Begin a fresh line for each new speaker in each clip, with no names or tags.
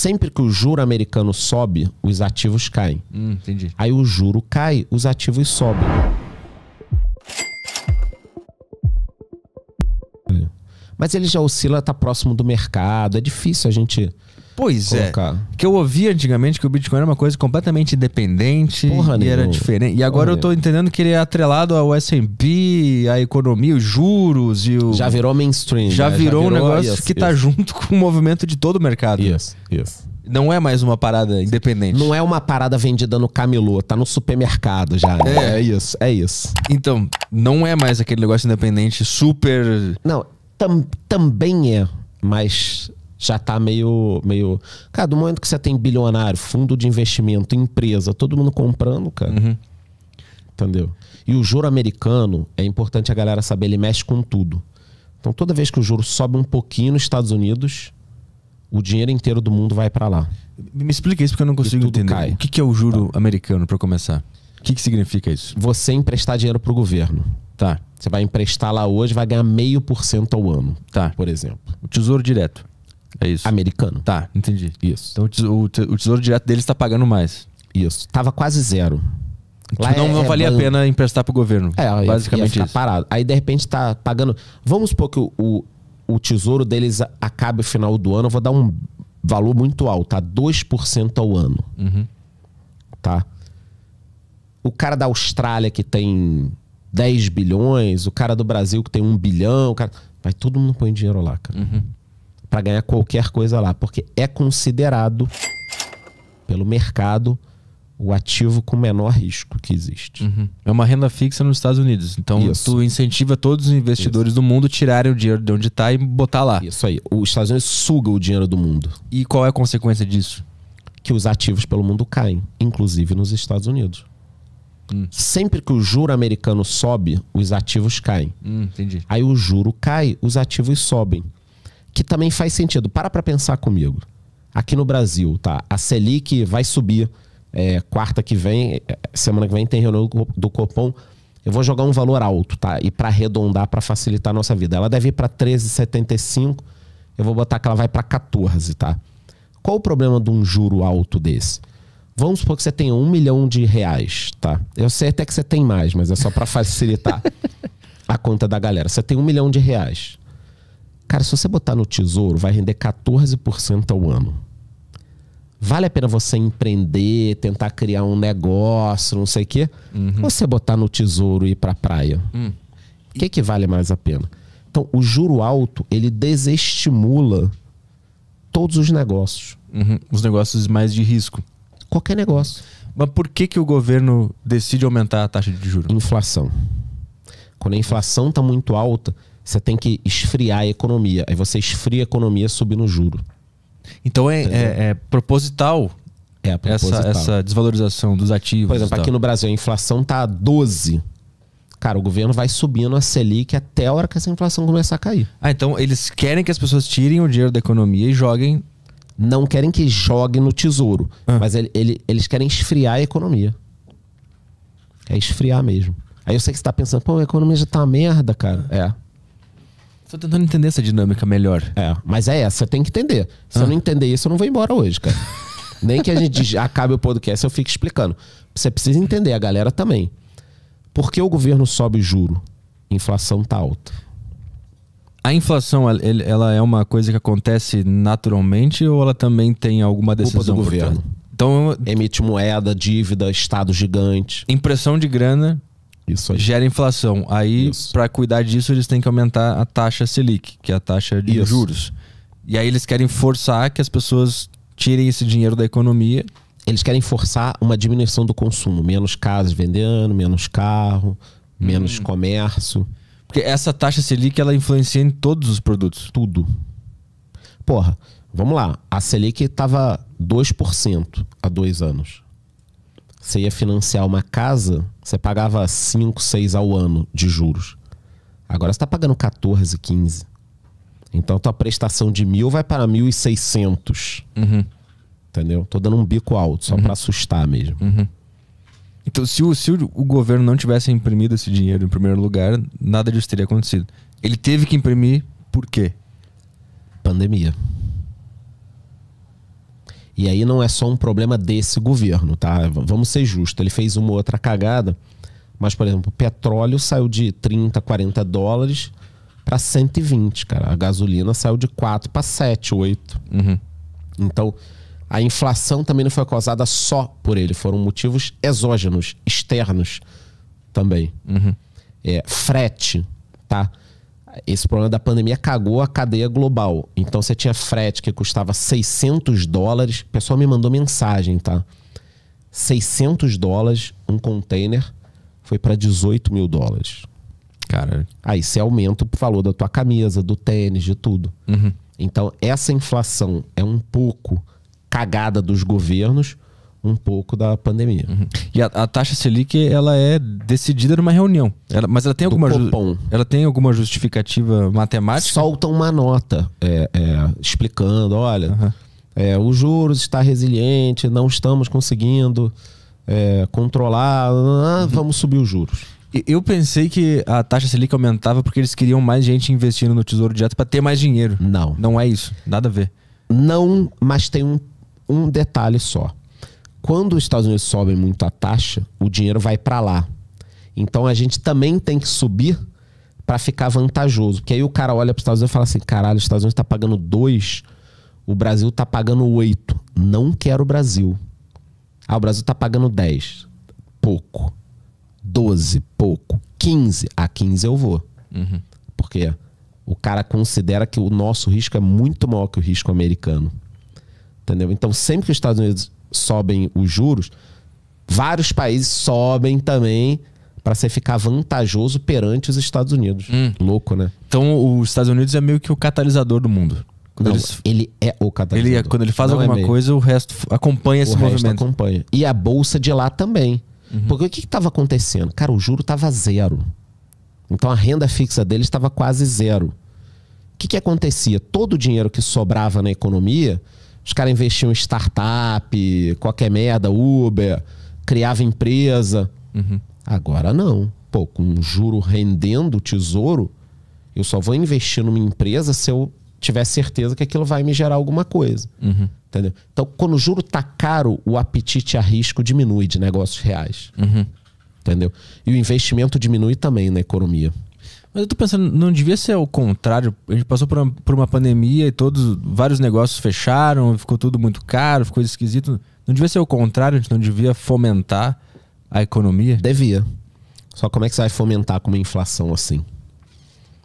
sempre que o juro americano sobe, os ativos caem. Hum, entendi. Aí o juro cai, os ativos sobem. É. Mas ele já oscila, tá próximo do mercado. É difícil a gente Pois é. colocar.
é. Que eu ouvi antigamente que o Bitcoin era uma coisa completamente independente Porra e era diferente. E agora Porra eu tô entendendo que ele é atrelado ao S&P, à economia, os juros e
o Já virou mainstream. Já, né? virou, já virou um negócio que yes. tá junto com o movimento de todo o mercado. isso isso Não é mais uma parada independente. Não é uma parada vendida no camelô, tá no supermercado já. Né? É. é isso, é isso.
Então, não é mais aquele negócio independente super.
Não, tam, também é, mas já tá meio, meio. Cara, do momento que você tem bilionário, fundo de investimento, empresa, todo mundo comprando, cara. Uhum. Entendeu? E o juro americano, é importante a galera saber, ele mexe com tudo. Então toda vez que o juro sobe um pouquinho nos Estados Unidos, o dinheiro inteiro do mundo
vai para lá. Me explica isso porque eu não consigo entender. Cai. O que é o juro tá. americano, para começar? O que, que
significa isso? Você emprestar dinheiro pro governo. Tá. Você vai emprestar lá hoje, vai ganhar meio por cento ao ano. Tá. Por exemplo. O tesouro direto. É isso. Americano. Tá. Entendi.
Isso. Então o tesouro, o tesouro direto deles está pagando mais. Isso. Tava quase zero. Lá não, é, não valia é, a pena
emprestar pro governo. É, basicamente ia, ia isso. parado. Aí de repente tá pagando. Vamos supor que o, o, o tesouro deles acabe no final do ano. Eu vou dar um valor muito alto, tá? 2% ao ano. Uhum. Tá? O cara da Austrália que tem 10 bilhões, o cara do Brasil que tem 1 bilhão, cara... vai todo mundo põe dinheiro lá, cara. Uhum para ganhar qualquer coisa lá, porque é considerado pelo mercado o ativo com menor risco que existe. Uhum.
É uma renda fixa nos Estados Unidos. Então, Isso. tu incentiva todos os investidores Isso. do mundo a
tirarem o dinheiro de onde está e botar lá. Isso aí. Os Estados Unidos suga o dinheiro do mundo. E qual é a consequência disso? Que os ativos pelo mundo caem, inclusive nos Estados Unidos. Hum. Sempre que o juro americano sobe, os ativos caem. Hum, entendi. Aí o juro cai, os ativos sobem que também faz sentido. Para para pensar comigo. Aqui no Brasil, tá? A Selic vai subir é, quarta que vem, é, é, semana que vem tem reunião do Copom. Eu vou jogar um valor alto, tá? E para arredondar, para facilitar a nossa vida. Ela deve ir para 13,75. Eu vou botar que ela vai para 14, tá? Qual o problema de um juro alto desse? Vamos supor que você tenha um milhão de reais, tá? Eu sei até que você tem mais, mas é só para facilitar a conta da galera. Você tem um milhão de reais. Cara, se você botar no tesouro, vai render 14% ao ano. Vale a pena você empreender, tentar criar um negócio, não sei o quê? Uhum. Ou você botar no tesouro e ir pra praia? Hum. O uhum. que, que vale mais a pena? Então, o juro alto, ele desestimula todos os negócios.
Uhum. Os negócios mais de risco. Qualquer negócio. Mas por que, que o governo decide
aumentar a taxa de juros? Inflação. Quando a inflação está muito alta, você tem que esfriar a economia. Aí você esfria a economia subindo o juro. Então é, é, é proposital
é essa, essa,
desvalorização dos ativos. Por exemplo, aqui no Brasil a inflação está a 12. Cara, o governo vai subindo a Selic até a hora que essa inflação começar a cair. Ah, então eles querem que as pessoas tirem o dinheiro da economia e joguem. Não querem que jogue no tesouro, ah. mas ele, ele, eles querem esfriar a economia. É esfriar mesmo. Aí eu sei que você está pensando, pô, a economia já tá uma merda, cara. É. Tô tentando entender essa dinâmica melhor. É, mas é essa, tem que entender. Se ah. eu não entender isso, eu não vou embora hoje, cara. Nem que a gente acabe o podcast, eu fico explicando. Você precisa entender, a galera também. Por que o governo sobe juro? Inflação tá alta.
A inflação, ela é uma coisa que acontece naturalmente ou ela também tem alguma decisão Culpa do governo? Então, emite moeda, dívida, estado gigante. Impressão de grana isso aí. Gera inflação. Aí, para cuidar disso, eles têm que aumentar a taxa Selic, que é a taxa de Isso. juros. E aí eles querem forçar que as pessoas
tirem esse dinheiro da economia. Eles querem forçar uma diminuição do consumo. Menos casas vendendo, menos carro, hum. menos comércio. Porque essa taxa Selic, ela influencia em todos os produtos. Tudo. Porra, vamos lá. A Selic estava 2% há dois anos você ia financiar uma casa, você pagava 5, 6 ao ano de juros. Agora você está pagando 14, 15. Então tua prestação de mil vai para 1.600. Uhum. Entendeu? Tô dando um bico alto, só uhum. para assustar mesmo. Uhum. Então, se o, se
o governo não tivesse imprimido esse dinheiro em primeiro lugar, nada disso teria acontecido. Ele teve que
imprimir por quê? Pandemia. E aí não é só um problema desse governo, tá? Vamos ser justos, ele fez uma outra cagada, mas, por exemplo, o petróleo saiu de 30, 40 dólares para 120, cara. A gasolina saiu de 4 para 7, 8. Uhum. Então, a inflação também não foi causada só por ele, foram motivos exógenos, externos também. Uhum. É, frete, tá? esse problema da pandemia cagou a cadeia global. Então você tinha frete que custava 600 dólares. O pessoal me mandou mensagem, tá? 600 dólares um container foi para 18 mil dólares. Cara. Aí você aumenta o valor da tua camisa, do tênis, de tudo. Uhum. Então essa inflação é um pouco cagada dos governos um pouco da pandemia. Uhum. E a, a, taxa Selic
ela é decidida numa reunião, ela, mas ela tem alguma ela tem alguma justificativa
matemática? Soltam uma nota é, é, explicando, olha, uhum. é, o juros está resiliente, não estamos conseguindo é, controlar, ah,
uhum. vamos subir os juros. Eu pensei que a taxa Selic aumentava porque eles queriam mais gente investindo
no Tesouro Direto para ter mais dinheiro. Não. Não é isso. Nada a ver. Não, mas tem um, um detalhe só. Quando os Estados Unidos sobem muito a taxa, o dinheiro vai para lá. Então a gente também tem que subir para ficar vantajoso. Porque aí o cara olha para os Estados Unidos e fala assim: caralho, os Estados Unidos está pagando 2, o Brasil está pagando 8. Não quero o Brasil. Ah, o Brasil está pagando 10. Pouco. 12, pouco. 15. A 15 eu vou. Uhum. Porque o cara considera que o nosso risco é muito maior que o risco americano. Entendeu? Então, sempre que os Estados Unidos sobem os juros, vários países sobem também para você ficar vantajoso perante os Estados Unidos. Hum. Louco, né? Então,
os Estados Unidos é meio que o catalisador do mundo. Não, eles... ele é o catalisador. Ele, é, quando ele faz Não é alguma é coisa,
o resto acompanha esse o movimento. Resto acompanha. E a bolsa de lá também. Uhum. Porque o que estava acontecendo? Cara, o juro estava zero. Então a renda fixa deles estava quase zero. O que, que acontecia? Todo o dinheiro que sobrava na economia os caras investiam em startup, qualquer merda, Uber, criava empresa. Uhum. Agora não. Pô, com um juro rendendo tesouro, eu só vou investir numa empresa se eu tiver certeza que aquilo vai me gerar alguma coisa. Uhum. Entendeu? Então, quando o juro tá caro, o apetite a risco diminui de negócios reais. Uhum. Entendeu? E o investimento diminui também na economia. Mas eu tô pensando, não devia ser o
contrário? A gente passou por uma, por uma pandemia e todos, vários negócios fecharam, ficou tudo muito caro, ficou esquisito. Não devia ser o contrário? A gente não devia fomentar a economia? Devia. Só como é que você vai fomentar com uma inflação assim?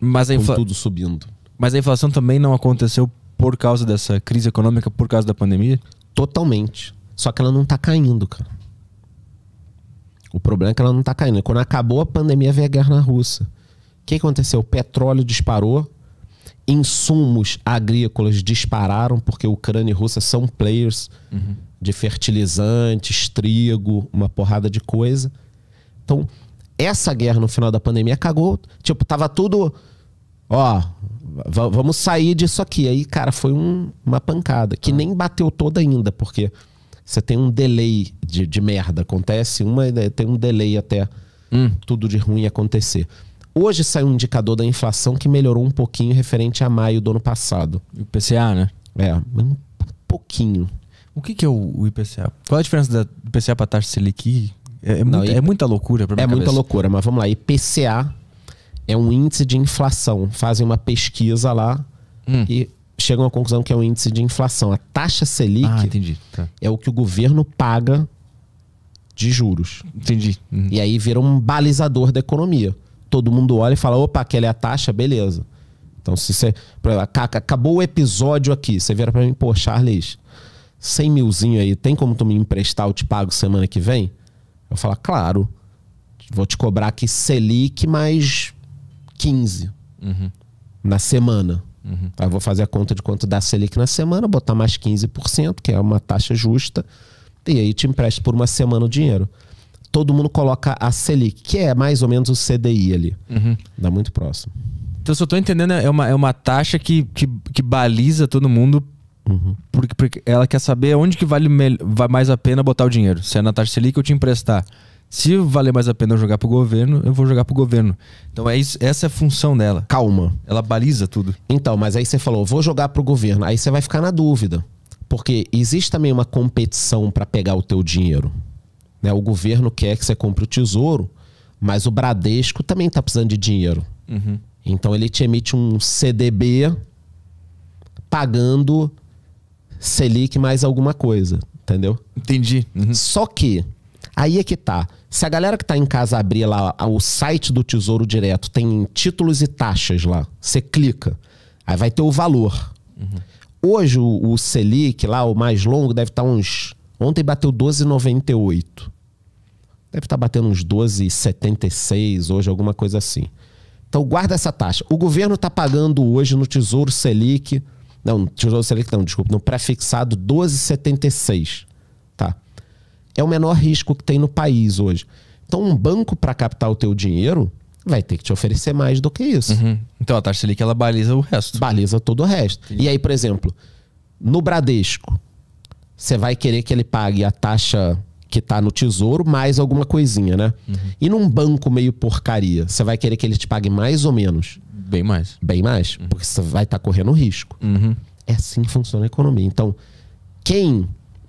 Mas a infla... Com tudo subindo. Mas a inflação também não aconteceu por causa dessa crise econômica, por causa da pandemia?
Totalmente. Só que ela não tá caindo, cara. O problema é que ela não tá caindo. Quando acabou a pandemia, veio a guerra na Rússia. O que aconteceu? O petróleo disparou, insumos agrícolas dispararam, porque Ucrânia e Rússia são players uhum. de fertilizantes, trigo, uma porrada de coisa. Então, essa guerra no final da pandemia cagou. Tipo, tava tudo. Ó, vamos sair disso aqui. Aí, cara, foi um, uma pancada. Que ah. nem bateu toda ainda, porque você tem um delay de, de merda. Acontece uma, né, tem um delay até hum. tudo de ruim acontecer. Hoje saiu um indicador da inflação que melhorou um pouquinho referente a maio do ano passado. O né? É, um pouquinho. O que, que é o IPCA? Qual é a diferença do IPCA para a taxa Selic? É, é, Não, muita, IP... é muita, loucura para É cabeça. muita loucura, mas vamos lá. IPCA é um índice de inflação. Fazem uma pesquisa lá hum. e chegam à conclusão que é um índice de inflação. A taxa Selic ah, tá. é o que o governo paga de juros. Entendi. Uhum. E aí vira um balizador da economia todo mundo olha e fala: opa, aquela é a taxa, beleza. Então, se você. Acabou o episódio aqui. Você vira para mim, pô, Charles, 100 milzinho aí, tem como tu me emprestar? Eu te pago semana que vem? Eu falo, claro. Vou te cobrar aqui Selic mais 15 uhum. na semana. Uhum. Aí eu vou fazer a conta de quanto dá Selic na semana, botar mais 15%, que é uma taxa justa, e aí te empresto por uma semana o dinheiro todo mundo coloca a Selic, que é mais ou menos o CDI ali. Uhum. Dá muito próximo. Então, se eu estou entendendo, é
uma, é uma taxa que, que, que baliza todo mundo Uhum. Porque, porque, ela quer saber onde que vale, vale mais a pena botar o dinheiro. Se é na taxa Selic ou te emprestar. Se valer mais a pena eu jogar pro governo, eu vou jogar pro governo. Então é isso, essa é a função dela. Calma. Ela baliza
tudo. Então, mas aí você falou, vou jogar pro governo. Aí você vai ficar na dúvida. Porque existe também uma competição para pegar o teu dinheiro. Né? O governo quer que você compre o tesouro, mas o Bradesco também está precisando de dinheiro. Uhum. Então ele te emite um CDB pagando Selic mais alguma coisa, entendeu? Entendi. Uhum. Só que, aí é que tá. Se a galera que tá em casa abrir lá o site do Tesouro Direto, tem títulos e taxas lá. Você clica, aí vai ter o valor. Uhum. Hoje o, o, Selic lá, o mais longo, deve estar tá uns... Ontem bateu 12,98. Deve estar tá batendo uns 12,76 hoje, alguma coisa assim. Então guarda essa taxa. O governo está pagando hoje no Tesouro Selic, não, no Tesouro Selic não, desculpa, no pré-fixado 12,76, tá? É o menor risco que tem no país hoje. Então um banco para captar o teu dinheiro vai ter que te oferecer mais do que isso. Uhum. Então a taxa Selic ela baliza o resto. Baliza todo o resto. Sim. E aí, por exemplo, no Bradesco, você vai querer que ele pague a taxa que tá no tesouro, mais alguma coisinha, né? Uhum. E num banco meio porcaria, você vai querer que ele te pague mais ou menos? Bem mais. Bem mais, uhum. porque você vai estar tá correndo risco. Uhum. É assim que funciona a economia. Então, quem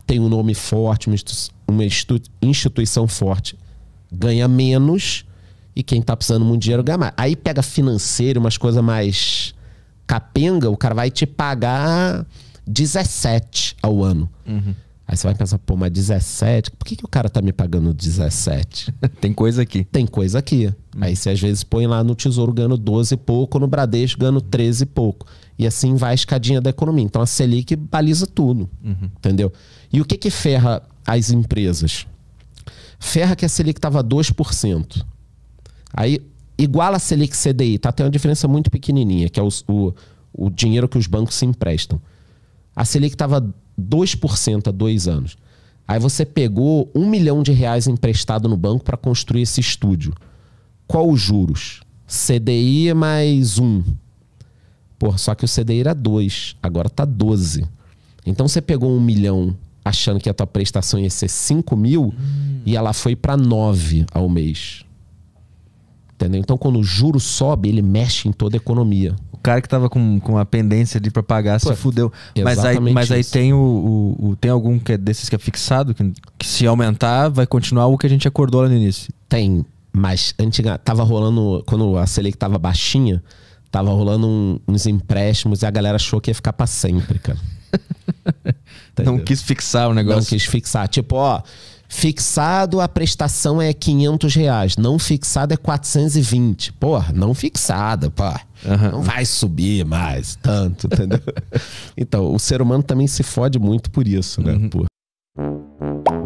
tem um nome forte, uma, institu uma instituição forte, ganha menos e quem tá precisando muito dinheiro ganha mais. Aí pega financeiro, umas coisas mais capenga, o cara vai te pagar 17 ao ano. Uhum. Aí você vai pensar, pô, mas 17? Por que, que o cara tá me pagando 17? Tem coisa aqui. Tem coisa aqui. Hum. Aí você às vezes põe lá no Tesouro ganhando 12 e pouco, no Bradesco ganhando 13 e pouco. E assim vai a escadinha da economia. Então a Selic baliza tudo, uhum. entendeu? E o que que ferra as empresas? Ferra que a Selic tava 2%. Aí iguala a Selic CDI, tá? Tem uma diferença muito pequenininha, que é o, o, o dinheiro que os bancos se emprestam. A Selic tava 2% a dois anos. Aí você pegou um milhão de reais emprestado no banco para construir esse estúdio. Qual os juros? CDI mais um. Pô, só que o CDI era dois, agora tá 12. Então você pegou um milhão achando que a tua prestação ia ser 5 mil hum. e ela foi para 9 ao mês. Entendeu? Então, quando o juro sobe, ele mexe em toda a economia cara
que tava com, com a pendência ali pra pagar Pô, se fudeu. Mas aí, mas aí tem o, o, o, Tem algum que é desses que é fixado, que, que se aumentar, vai continuar o que a gente acordou lá no início. Tem,
mas antiga, tava rolando. Quando a Selic tava baixinha, tava rolando um, uns empréstimos e a galera achou que ia ficar pra sempre, cara. Tá Não quis fixar o negócio. Não quis fixar. Tipo, ó. Fixado, a prestação é 500 reais. Não fixado é 420. Porra, não fixada, pô. Uhum. Não vai subir mais tanto, entendeu? então, o ser humano também se fode muito por isso, né? Uhum.